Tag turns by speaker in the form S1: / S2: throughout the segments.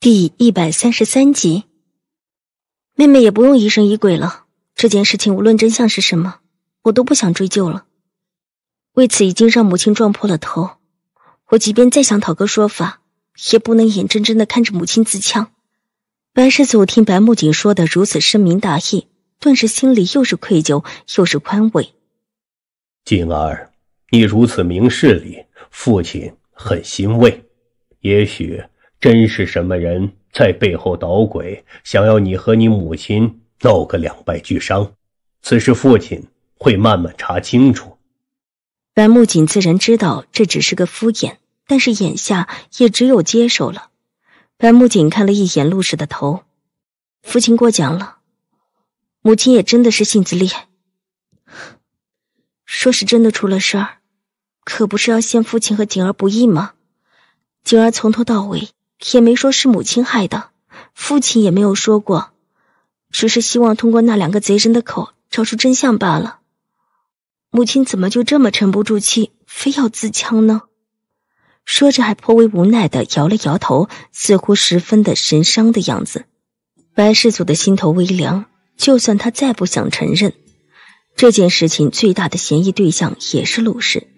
S1: 第一百三十三集，妹妹也不用疑神疑鬼了。这件事情无论真相是什么，我都不想追究了。为此已经让母亲撞破了头，我即便再想讨个说法，也不能眼睁睁的看着母亲自戕。白世祖听白木槿说的如此深明大义，顿时心里又是愧疚又是宽慰。
S2: 锦儿，你如此明事理，父亲很欣慰。也许。真是什么人在背后捣鬼，想要你和你母亲闹个两败俱伤。此事父亲会慢慢查清楚。
S1: 白木槿自然知道这只是个敷衍，但是眼下也只有接受了。白木槿看了一眼陆氏的头，父亲过奖了。母亲也真的是性子烈，说是真的出了事儿，可不是要陷父亲和景儿不义吗？景儿从头到尾。也没说是母亲害的，父亲也没有说过，只是希望通过那两个贼人的口找出真相罢了。母亲怎么就这么沉不住气，非要自枪呢？说着还颇为无奈的摇了摇头，似乎十分的神伤的样子。白世祖的心头微凉，就算他再不想承认，这件事情最大的嫌疑对象也是陆氏。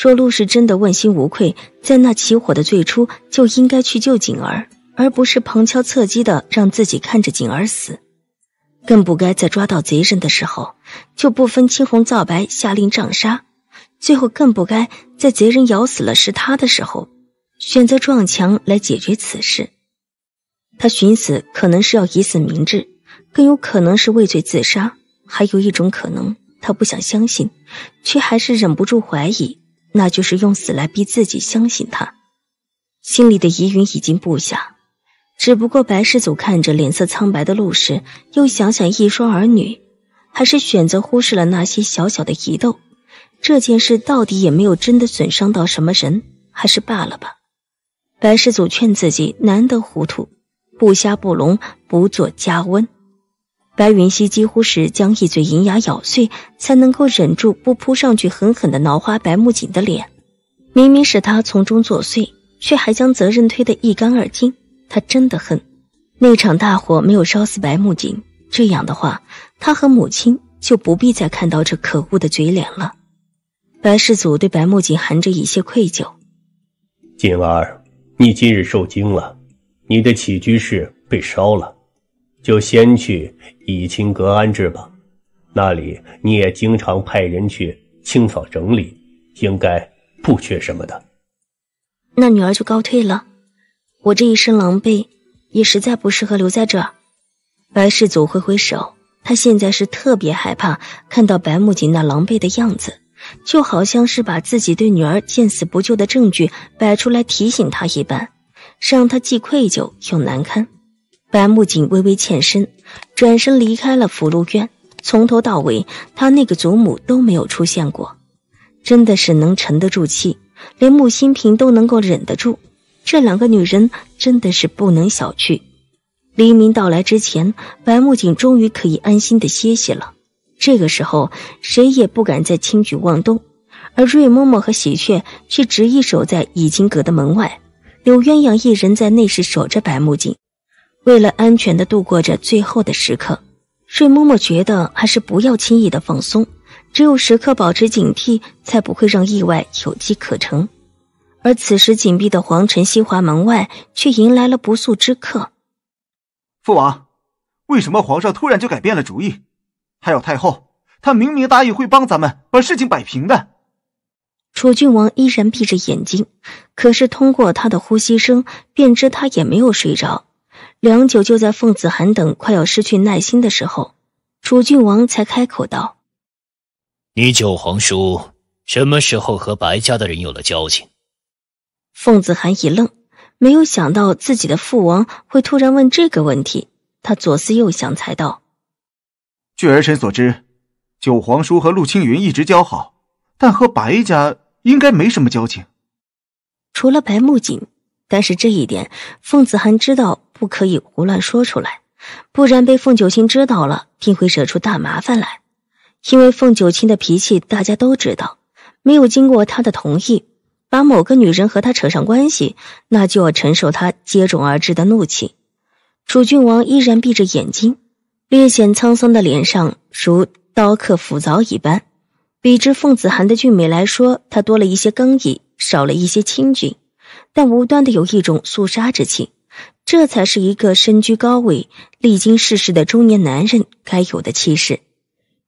S1: 若陆氏真的问心无愧，在那起火的最初就应该去救景儿，而不是旁敲侧击的让自己看着景儿死，更不该在抓到贼人的时候就不分青红皂白下令杖杀，最后更不该在贼人咬死了是他的时候，选择撞墙来解决此事。他寻死可能是要以死明志，更有可能是畏罪自杀，还有一种可能，他不想相信，却还是忍不住怀疑。”那就是用死来逼自己相信他，心里的疑云已经布下，只不过白世祖看着脸色苍白的陆氏，又想想一双儿女，还是选择忽视了那些小小的疑窦。这件事到底也没有真的损伤到什么人，还是罢了吧。白世祖劝自己难得糊涂，不瞎不聋，不做加温。白云溪几乎是将一嘴银牙咬碎，才能够忍住不扑上去狠狠的挠花白木槿的脸。明明是他从中作祟，却还将责任推得一干二净。他真的恨，那场大火没有烧死白木槿，这样的话，他和母亲就不必再看到这可恶的嘴脸了。白世祖对白木槿含着一些愧疚：“
S2: 锦儿，你今日受惊了，你的起居室被烧了。”就先去以清阁安置吧，那里你也经常派人去清扫整理，应该不缺什么的。
S1: 那女儿就告退了，我这一身狼狈也实在不适合留在这儿。白世祖挥挥手，他现在是特别害怕看到白木槿那狼狈的样子，就好像是把自己对女儿见死不救的证据摆出来提醒他一般，让他既愧疚又难堪。白木槿微微欠身，转身离开了福禄院。从头到尾，她那个祖母都没有出现过。真的是能沉得住气，连穆新平都能够忍得住。这两个女人真的是不能小觑。黎明到来之前，白木槿终于可以安心的歇息了。这个时候，谁也不敢再轻举妄动。而瑞嬷嬷和喜鹊却执意守在已经阁的门外，柳鸳鸯一人在内室守着白木槿。为了安全的度过这最后的时刻，瑞嬷嬷觉得还是不要轻易的放松，只有时刻保持警惕，才不会让意外有机可乘。而此时紧闭的皇城西华门外，却迎来了不速之客。
S3: 父王，为什么皇上突然就改变了主意？还有太后，她明明答应会帮咱们把事情摆平的。
S1: 楚郡王依然闭着眼睛，可是通过他的呼吸声，便知他也没有睡着。良久，就在凤子涵等快要失去耐心的时候，楚郡王才开口道：“
S2: 你九皇叔什么时候和白家的人有了交情？”
S1: 凤子涵一愣，没有想到自己的父王会突然问这个问题。他左思右想，才道：“
S3: 据儿臣所知，九皇叔和陆青云一直交好，但和白家
S1: 应该没什么交情，除了白木槿。但是这一点，凤子涵知道。”不可以胡乱说出来，不然被凤九卿知道了，定会惹出大麻烦来。因为凤九卿的脾气，大家都知道，没有经过他的同意，把某个女人和他扯上关系，那就要承受他接踵而至的怒气。楚郡王依然闭着眼睛，略显沧桑的脸上如刀刻斧凿一般，比之凤子涵的俊美来说，他多了一些刚毅，少了一些清俊，但无端的有一种肃杀之气。这才是一个身居高位、历经世事的中年男人该有的气势。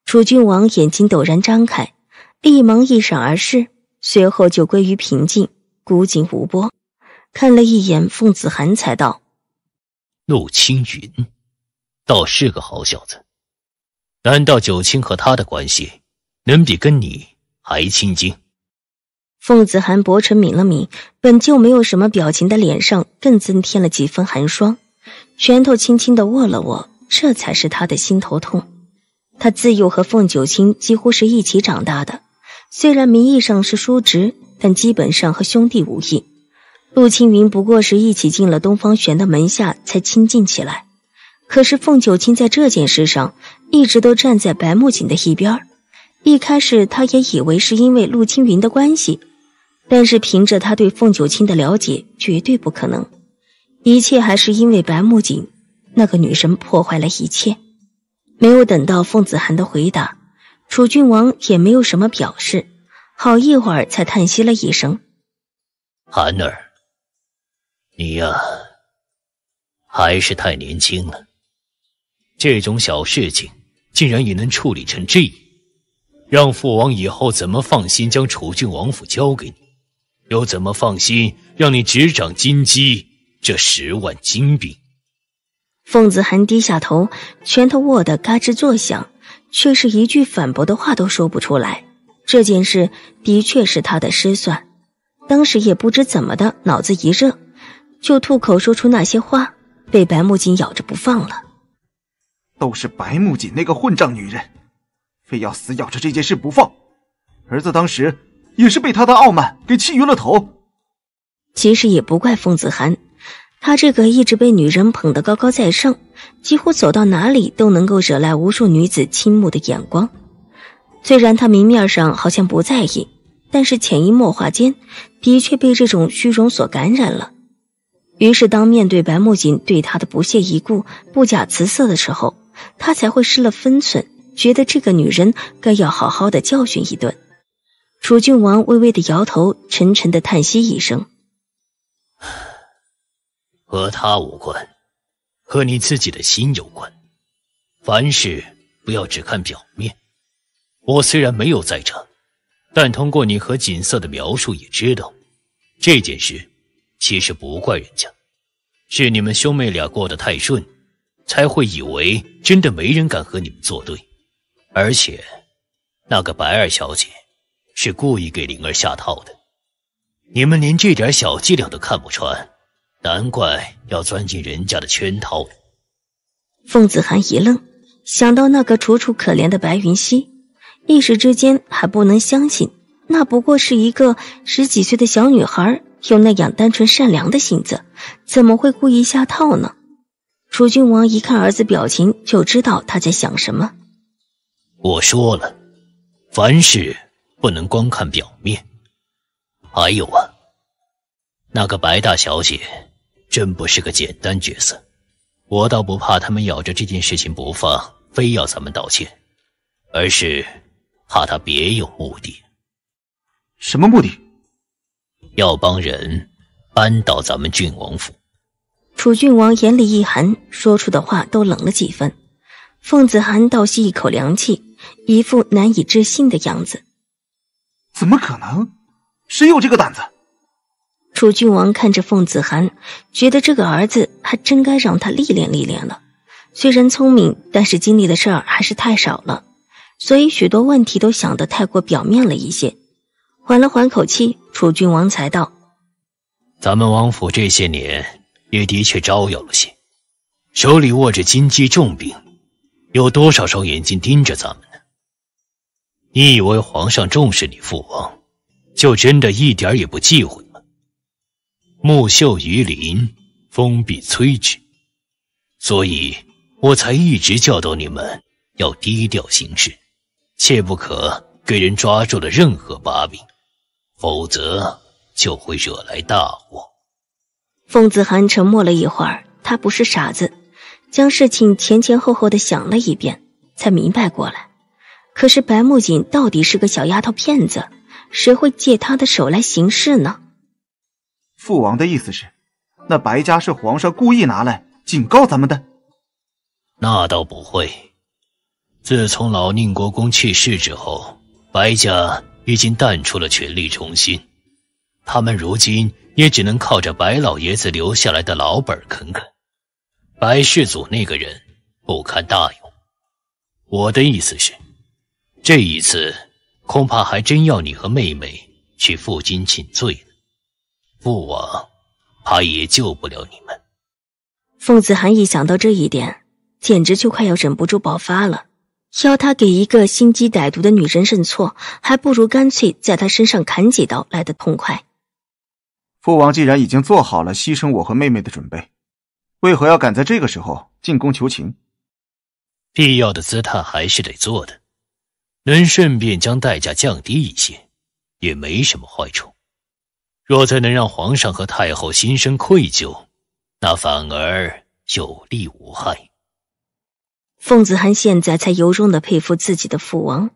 S1: 楚郡王眼睛陡然张开，立忙一闪而逝，随后就归于平静，古井无波。看了一眼凤子涵，才道：“
S2: 陆青云，倒是个好小子。难道九卿和他的关系，能比跟你还亲近？”
S1: 凤子涵薄唇抿了抿，本就没有什么表情的脸上更增添了几分寒霜，拳头轻轻的握了握，这才是他的心头痛。他自幼和凤九卿几乎是一起长大的，虽然名义上是叔侄，但基本上和兄弟无异。陆青云不过是一起进了东方玄的门下才亲近起来，可是凤九卿在这件事上一直都站在白木槿的一边一开始他也以为是因为陆青云的关系。但是凭着他对凤九卿的了解，绝对不可能。一切还是因为白木槿那个女神破坏了一切。没有等到凤子涵的回答，楚郡王也没有什么表示，好一会儿才叹息了一声：“
S2: 涵儿，你呀，还是太年轻了。这种小事情，竟然也能处理成这样，让父王以后怎么放心将楚郡王府交给你？”又怎么放心让你执掌金鸡这十万金兵？
S1: 凤子涵低下头，拳头握得嘎吱作响，却是一句反驳的话都说不出来。这件事的确是他的失算，当时也不知怎么的，脑子一热，就吐口说出那些话，被白木槿咬着不放了。
S3: 都是白木槿那个混账女人，非要死咬着这件事不放。儿子当时。也是被他
S1: 的傲慢给气晕了头。其实也不怪凤子涵，他这个一直被女人捧得高高在上，几乎走到哪里都能够惹来无数女子倾慕的眼光。虽然他明面上好像不在意，但是潜移默化间的确被这种虚荣所感染了。于是，当面对白木槿对他的不屑一顾、不假辞色的时候，他才会失了分寸，觉得这个女人该要好好的教训一顿。楚郡王微微的摇头，沉沉的叹息一声：“
S2: 和他无关，和你自己的心有关。凡事不要只看表面。我虽然没有在场，但通过你和锦瑟的描述，也知道这件事其实不怪人家，是你们兄妹俩过得太顺，才会以为真的没人敢和你们作对。而且，那个白二小姐。”是故意给灵儿下套的，你们连这点小伎俩都看不穿，难怪要钻进人家的圈套。
S1: 凤子涵一愣，想到那个楚楚可怜的白云溪，一时之间还不能相信，那不过是一个十几岁的小女孩，有那样单纯善良的心子，怎么会故意下套呢？楚郡王一看儿子表情，就知道他在想什么。
S2: 我说了，凡事。不能光看表面，还有啊，那个白大小姐真不是个简单角色。我倒不怕他们咬着这件事情不放，非要咱们道歉，而是怕她别有目的。什么目的？要帮人扳倒咱们郡王府。
S1: 楚郡王眼里一寒，说出的话都冷了几分。凤子涵倒吸一口凉气，一副难以置信的样子。怎么可能？谁有这个胆子？楚郡王看着凤子涵，觉得这个儿子还真该让他历练历练了。虽然聪明，但是经历的事儿还是太少了，所以许多问题都想得太过表面了一些。缓了缓口气，楚郡王才道：“
S2: 咱们王府这些年也的确招摇了些，手里握着金鸡重兵，有多少双眼睛盯着咱们？”你以为皇上重视你父王，就真的一点也不忌讳吗？木秀于林，风必摧之，所以我才一直教导你们要低调行事，切不可给人抓住了任何把柄，否则就会惹来大祸。
S1: 凤子涵沉默了一会儿，他不是傻子，将事情前前后后的想了一遍，才明白过来。可是白木槿到底是个小丫头片子，谁会借她的手来行事呢？父王的意思是，那白家是皇上
S3: 故意拿来警告咱们的？
S2: 那倒不会。自从老宁国公去世之后，白家已经淡出了权力中心，他们如今也只能靠着白老爷子留下来的老本儿啃啃。白世祖那个人不堪大用，我的意思是。这一次，恐怕还真要你和妹妹去负荆请罪了。父王，怕也救不了你们。
S1: 凤子涵一想到这一点，简直就快要忍不住爆发了。要他给一个心机歹毒的女人认错，还不如干脆在她身上砍几刀来得痛快。
S3: 父王既然已经做好了牺牲我和妹妹的准备，为何要赶在这个时候进宫求情？必要的姿态还是
S2: 得做的。能顺便将代价降低一些，也没什么坏处。若再能让皇上和太后心生愧疚，那反而有利无害。
S1: 凤子涵现在才由衷的佩服自己的父王，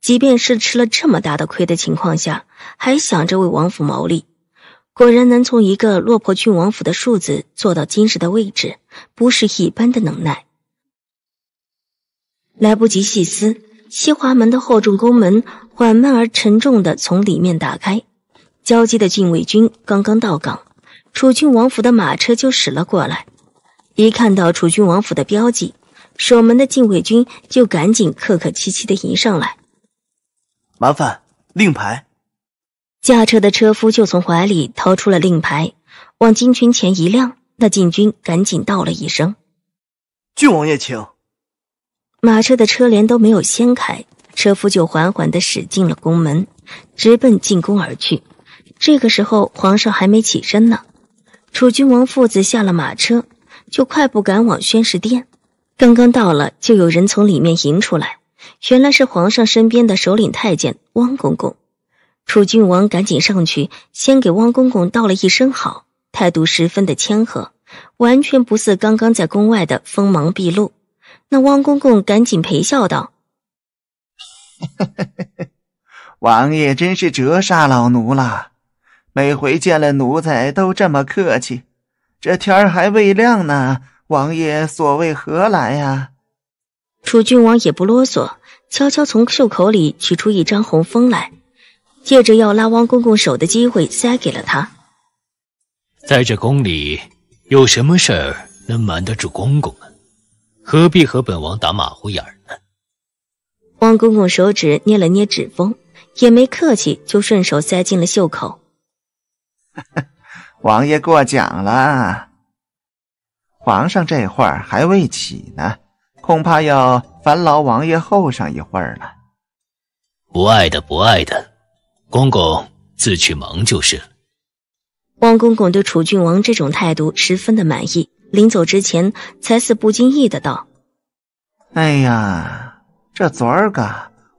S1: 即便是吃了这么大的亏的情况下，还想着为王府谋利。果然能从一个落魄郡王府的庶子做到今日的位置，不是一般的能耐。来不及细思。西华门的厚重宫门缓慢而沉重的从里面打开，交接的禁卫军刚刚到岗，楚郡王府的马车就驶了过来。一看到楚郡王府的标记，守门的禁卫军就赶紧客客气气的迎上来。麻烦令牌，驾车的车夫就从怀里掏出了令牌，往禁军前一亮，那禁军赶紧道了一声：“郡王爷请。”马车的车帘都没有掀开，车夫就缓缓地驶进了宫门，直奔进宫而去。这个时候，皇上还没起身呢。楚郡王父子下了马车，就快步赶往宣示殿。刚刚到了，就有人从里面迎出来，原来是皇上身边的首领太监汪公公。楚郡王赶紧上去，先给汪公公道了一声好，态度十分的谦和，完全不似刚刚在宫外的锋芒毕露。那汪公公赶紧陪笑道：“
S3: 王爷真是折煞老奴了，每回见了奴才都这么客气。这天儿还未
S1: 亮呢，王爷所为何来呀？”楚郡王也不啰嗦，悄悄从袖口里取出一张红封来，借着要拉汪公公手的机会，塞给了他。
S2: 在这宫里，有什么事儿能瞒得住公公呢？何必和本王打马虎眼呢？
S1: 王公公手指捏了捏指缝，也没客气，就顺手塞进了袖口。王爷过奖了，
S3: 皇上这会儿还未起呢，恐怕要烦劳王爷候上一会儿了。
S2: 不爱的，不爱的，公公自去忙就是了。
S1: 王公公对楚郡王这种态度十分的满意。临走之前，才似不经意的道：“
S3: 哎呀，这昨儿个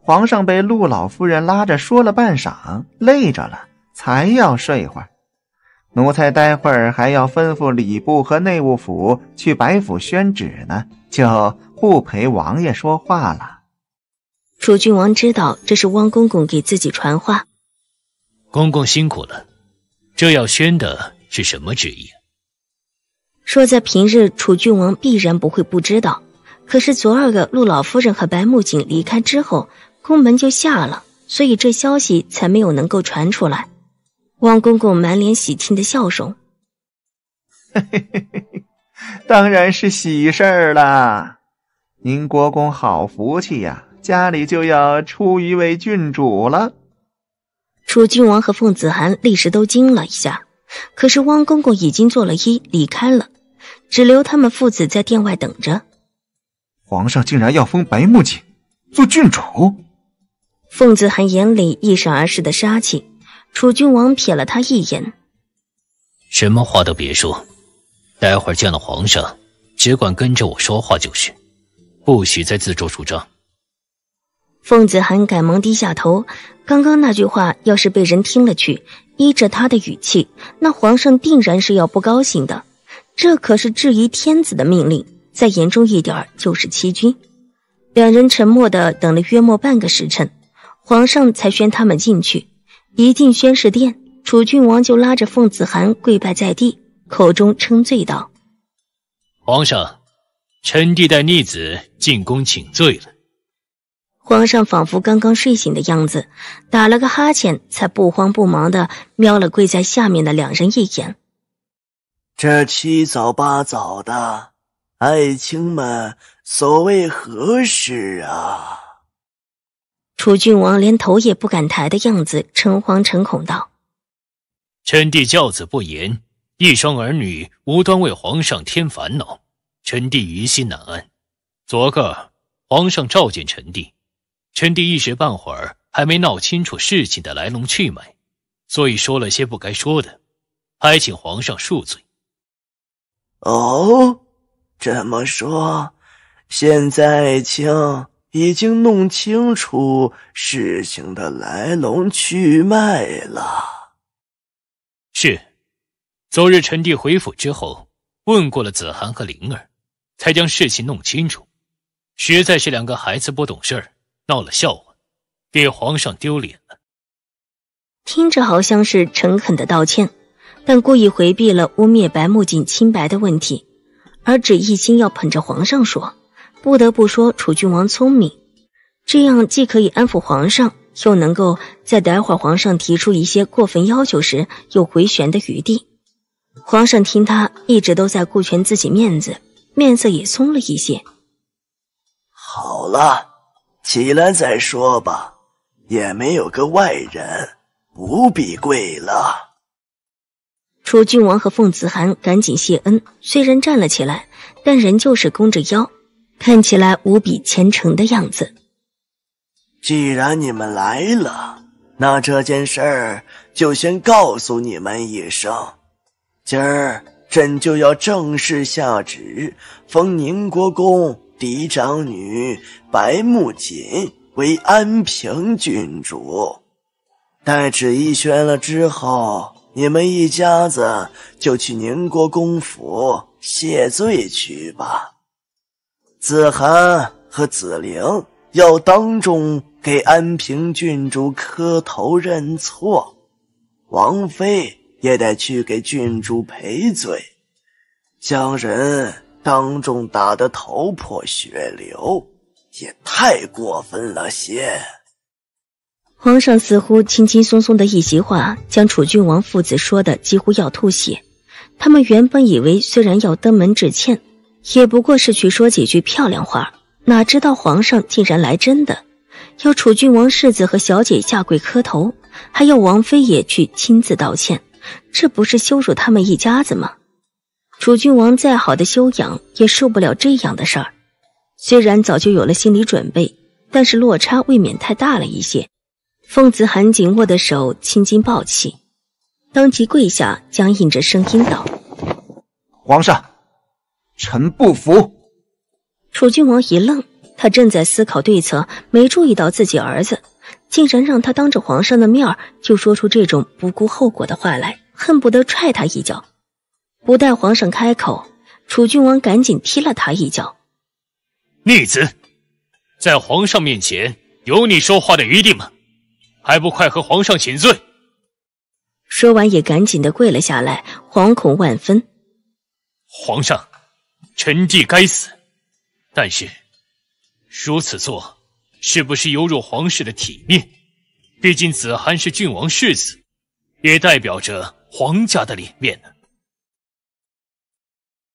S3: 皇上被陆老夫人拉着说了半晌，累着了，才要睡会儿。奴才待会儿还要吩咐礼部和内务府去白府宣旨呢，就不陪王爷说话了。”
S1: 楚郡王知道这是汪公公给自己传话，
S3: 公
S2: 公辛苦了。这要宣的是什么旨意？
S1: 说在平日，楚郡王必然不会不知道。可是昨儿个陆老夫人和白木槿离开之后，宫门就下了，所以这消息才没有能够传出来。汪公公满脸喜庆的笑容，
S3: 当然是喜事儿啦！您国公好福气呀，家里就要出一位郡主了。
S1: 楚郡王和凤子涵立时都惊了一下，可是汪公公已经做了一离开了。只留他们父子在殿外等着。
S3: 皇上竟然要封白木槿
S1: 做郡主！凤子涵眼里一闪而逝的杀气，楚郡王瞥了他一眼：“
S2: 什么话都别说，待会儿见了皇上，只管跟着我说话就是，不许再自作主张。”
S1: 凤子涵赶忙低下头，刚刚那句话要是被人听了去，依着他的语气，那皇上定然是要不高兴的。这可是质疑天子的命令，再严重一点就是欺君。两人沉默的等了约莫半个时辰，皇上才宣他们进去。一进宣誓殿，楚郡王就拉着凤子涵跪拜在地，口中称罪道：“
S2: 皇上，臣弟带逆子进宫请罪了。”
S1: 皇上仿佛刚刚睡醒的样子，打了个哈欠，才不慌不忙的瞄了跪在下面的两人一眼。
S4: 这七早八早的，爱卿们所谓何事啊？
S1: 楚郡王连头也不敢抬的样子，诚惶诚恐道：“
S2: 臣弟教子不严，一双儿女无端为皇上添烦恼，臣弟于心难安。昨个皇上召见臣弟，臣弟一时半会儿还没闹清楚事情的来龙去脉，所以说了些不该说的，还请皇上恕罪。”哦，这么说，
S4: 现在爱卿已经弄清楚事情的来龙去脉了。
S2: 是，昨日臣弟回府之后，问过了子涵和灵儿，才将事情弄清楚。实在是两个孩子不懂事儿，闹了笑话，给皇上丢脸了。
S1: 听着，好像是诚恳的道歉。但故意回避了污蔑白木槿清白的问题，而只一心要捧着皇上说。不得不说，楚郡王聪明，这样既可以安抚皇上，又能够在待会皇上提出一些过分要求时有回旋的余地。皇上听他一直都在顾全自己面子，面色也松了一些。
S4: 好了，起来再说吧，也没有个外人，不必跪了。
S1: 楚郡王和凤子涵赶紧谢恩，虽然站了起来，但仍旧是弓着腰，看起来无比虔诚的样子。
S4: 既然你们来了，那这件事儿就先告诉你们一声。今儿朕就要正式下旨，封宁国公嫡长女白慕锦为安平郡主。待旨意宣了之后。你们一家子就去宁国公府谢罪去吧。子涵和子玲要当众给安平郡主磕头认错，王妃也得去给郡主赔罪，将人当众打得头破血流，也太过分了些。
S1: 皇上似乎轻轻松松的一席话，将楚郡王父子说的几乎要吐血。他们原本以为，虽然要登门致歉，也不过是去说几句漂亮话。哪知道皇上竟然来真的，要楚郡王世子和小姐下跪磕头，还要王妃也去亲自道歉，这不是羞辱他们一家子吗？楚郡王再好的修养也受不了这样的事儿。虽然早就有了心理准备，但是落差未免太大了一些。凤子涵紧握的手青筋暴起，当即跪下，僵硬着声音道：“皇上，臣不服。”楚郡王一愣，他正在思考对策，没注意到自己儿子竟然让他当着皇上的面就说出这种不顾后果的话来，恨不得踹他一脚。不待皇上开口，楚郡王赶紧踢了他一脚：“
S2: 逆子，在皇上面前有你说话的余地吗？”还不快和皇上请罪！
S1: 说完也赶紧的跪了下来，惶恐万分。
S2: 皇上，臣弟该死，但是如此做是不是有辱皇室的体面？毕竟子涵是郡王世子，也代表着皇家的脸面呢。